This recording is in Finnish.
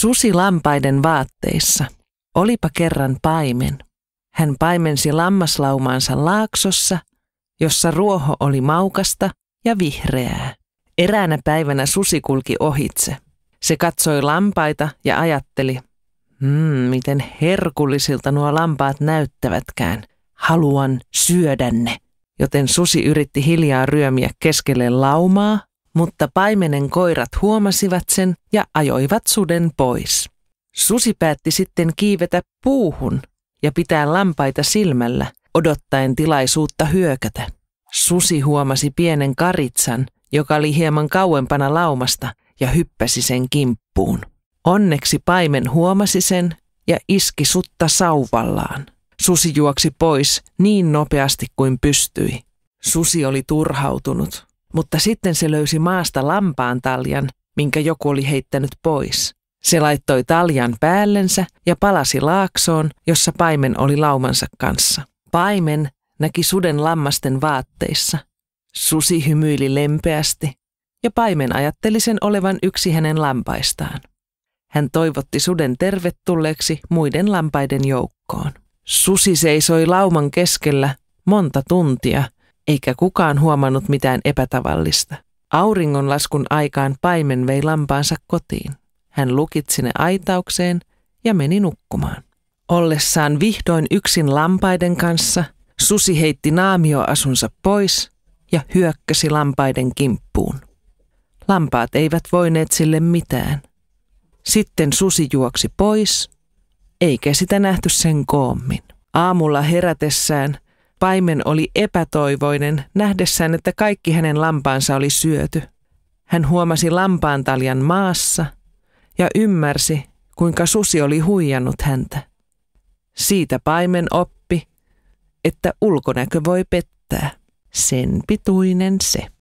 Susi lampaiden vaatteissa. Olipa kerran paimen. Hän paimensi lammaslaumaansa laaksossa, jossa ruoho oli maukasta ja vihreää. Eräänä päivänä susi kulki ohitse. Se katsoi lampaita ja ajatteli, hmm, miten herkullisilta nuo lampaat näyttävätkään. Haluan syödä ne. Joten susi yritti hiljaa ryömiä keskelle laumaa mutta paimenen koirat huomasivat sen ja ajoivat suden pois. Susi päätti sitten kiivetä puuhun ja pitää lampaita silmällä, odottaen tilaisuutta hyökätä. Susi huomasi pienen karitsan, joka oli hieman kauempana laumasta, ja hyppäsi sen kimppuun. Onneksi paimen huomasi sen ja iski sutta sauvallaan. Susi juoksi pois niin nopeasti kuin pystyi. Susi oli turhautunut, mutta sitten se löysi maasta lampaan taljan, minkä joku oli heittänyt pois. Se laittoi taljan päällensä ja palasi laaksoon, jossa paimen oli laumansa kanssa. Paimen näki suden lammasten vaatteissa. Susi hymyili lempeästi, ja paimen ajatteli sen olevan yksi hänen lampaistaan. Hän toivotti suden tervetulleeksi muiden lampaiden joukkoon. Susi seisoi lauman keskellä monta tuntia – eikä kukaan huomannut mitään epätavallista. Auringonlaskun aikaan paimen vei lampaansa kotiin. Hän lukitsi ne aitaukseen ja meni nukkumaan. Ollessaan vihdoin yksin lampaiden kanssa, susi heitti naamioasunsa pois ja hyökkäsi lampaiden kimppuun. Lampaat eivät voineet sille mitään. Sitten susi juoksi pois, eikä sitä nähty sen koommin. Aamulla herätessään – paimen oli epätoivoinen nähdessään, että kaikki hänen lampaansa oli syöty. Hän huomasi lampaan taljan maassa ja ymmärsi, kuinka susi oli huijannut häntä. Siitä paimen oppi, että ulkonäkö voi pettää. Sen pituinen se.